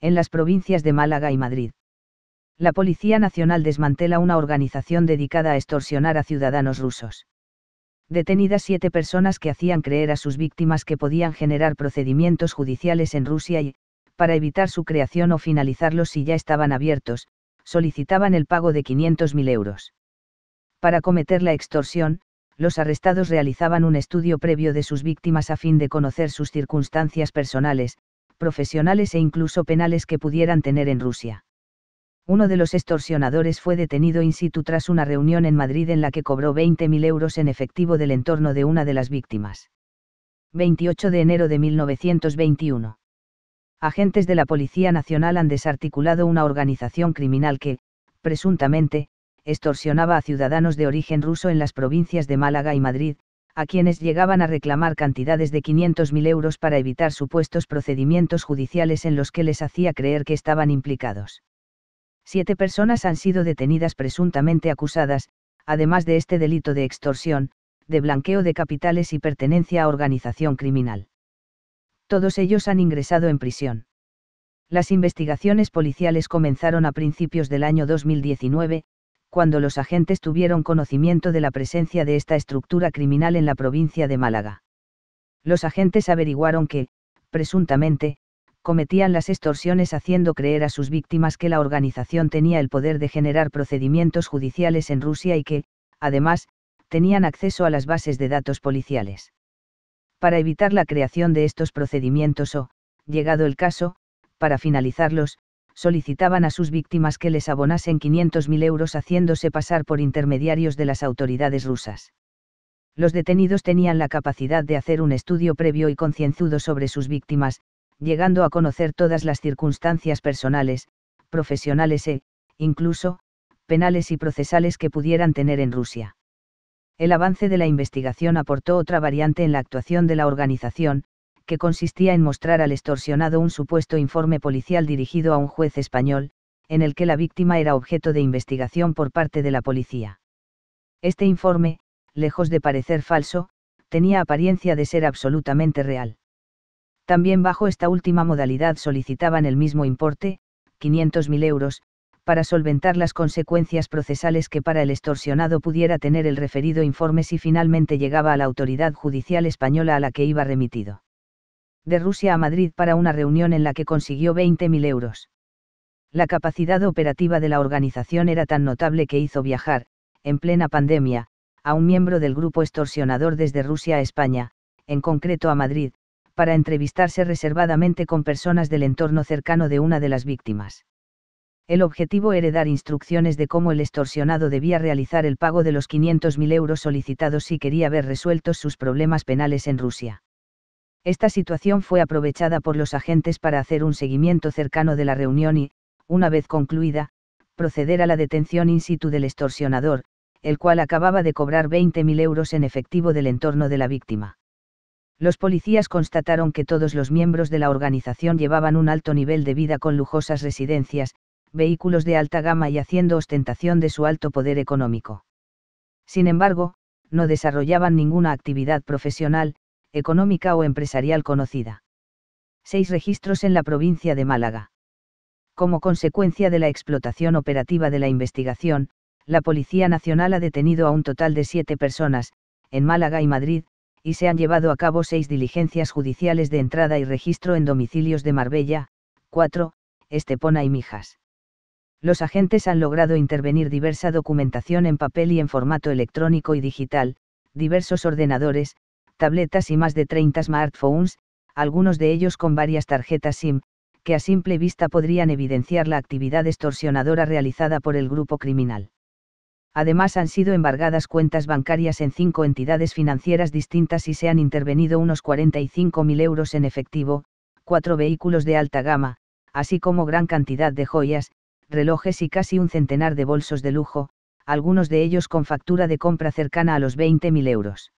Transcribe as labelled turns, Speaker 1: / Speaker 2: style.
Speaker 1: En las provincias de Málaga y Madrid. La Policía Nacional desmantela una organización dedicada a extorsionar a ciudadanos rusos. Detenidas siete personas que hacían creer a sus víctimas que podían generar procedimientos judiciales en Rusia y, para evitar su creación o finalizarlos si ya estaban abiertos, solicitaban el pago de 500.000 euros. Para cometer la extorsión, los arrestados realizaban un estudio previo de sus víctimas a fin de conocer sus circunstancias personales, profesionales e incluso penales que pudieran tener en Rusia. Uno de los extorsionadores fue detenido in situ tras una reunión en Madrid en la que cobró 20.000 euros en efectivo del entorno de una de las víctimas. 28 de enero de 1921. Agentes de la Policía Nacional han desarticulado una organización criminal que, presuntamente, extorsionaba a ciudadanos de origen ruso en las provincias de Málaga y Madrid, a quienes llegaban a reclamar cantidades de 500.000 euros para evitar supuestos procedimientos judiciales en los que les hacía creer que estaban implicados. Siete personas han sido detenidas presuntamente acusadas, además de este delito de extorsión, de blanqueo de capitales y pertenencia a organización criminal. Todos ellos han ingresado en prisión. Las investigaciones policiales comenzaron a principios del año 2019, cuando los agentes tuvieron conocimiento de la presencia de esta estructura criminal en la provincia de Málaga. Los agentes averiguaron que, presuntamente, cometían las extorsiones haciendo creer a sus víctimas que la organización tenía el poder de generar procedimientos judiciales en Rusia y que, además, tenían acceso a las bases de datos policiales. Para evitar la creación de estos procedimientos o, llegado el caso, para finalizarlos, solicitaban a sus víctimas que les abonasen 500.000 euros haciéndose pasar por intermediarios de las autoridades rusas. Los detenidos tenían la capacidad de hacer un estudio previo y concienzudo sobre sus víctimas, llegando a conocer todas las circunstancias personales, profesionales e, incluso, penales y procesales que pudieran tener en Rusia. El avance de la investigación aportó otra variante en la actuación de la organización, que consistía en mostrar al extorsionado un supuesto informe policial dirigido a un juez español, en el que la víctima era objeto de investigación por parte de la policía. Este informe, lejos de parecer falso, tenía apariencia de ser absolutamente real. También bajo esta última modalidad solicitaban el mismo importe, 500.000 euros, para solventar las consecuencias procesales que para el extorsionado pudiera tener el referido informe si finalmente llegaba a la autoridad judicial española a la que iba remitido de Rusia a Madrid para una reunión en la que consiguió 20.000 euros. La capacidad operativa de la organización era tan notable que hizo viajar, en plena pandemia, a un miembro del grupo extorsionador desde Rusia a España, en concreto a Madrid, para entrevistarse reservadamente con personas del entorno cercano de una de las víctimas. El objetivo era dar instrucciones de cómo el extorsionado debía realizar el pago de los 500.000 euros solicitados si quería ver resueltos sus problemas penales en Rusia. Esta situación fue aprovechada por los agentes para hacer un seguimiento cercano de la reunión y, una vez concluida, proceder a la detención in situ del extorsionador, el cual acababa de cobrar 20.000 euros en efectivo del entorno de la víctima. Los policías constataron que todos los miembros de la organización llevaban un alto nivel de vida con lujosas residencias, vehículos de alta gama y haciendo ostentación de su alto poder económico. Sin embargo, no desarrollaban ninguna actividad profesional, económica o empresarial conocida. Seis registros en la provincia de Málaga. Como consecuencia de la explotación operativa de la investigación, la Policía Nacional ha detenido a un total de siete personas, en Málaga y Madrid, y se han llevado a cabo seis diligencias judiciales de entrada y registro en domicilios de Marbella, 4, Estepona y Mijas. Los agentes han logrado intervenir diversa documentación en papel y en formato electrónico y digital, diversos ordenadores, tabletas y más de 30 smartphones, algunos de ellos con varias tarjetas SIM, que a simple vista podrían evidenciar la actividad extorsionadora realizada por el grupo criminal. Además han sido embargadas cuentas bancarias en cinco entidades financieras distintas y se han intervenido unos 45.000 euros en efectivo, cuatro vehículos de alta gama, así como gran cantidad de joyas, relojes y casi un centenar de bolsos de lujo, algunos de ellos con factura de compra cercana a los 20.000 euros.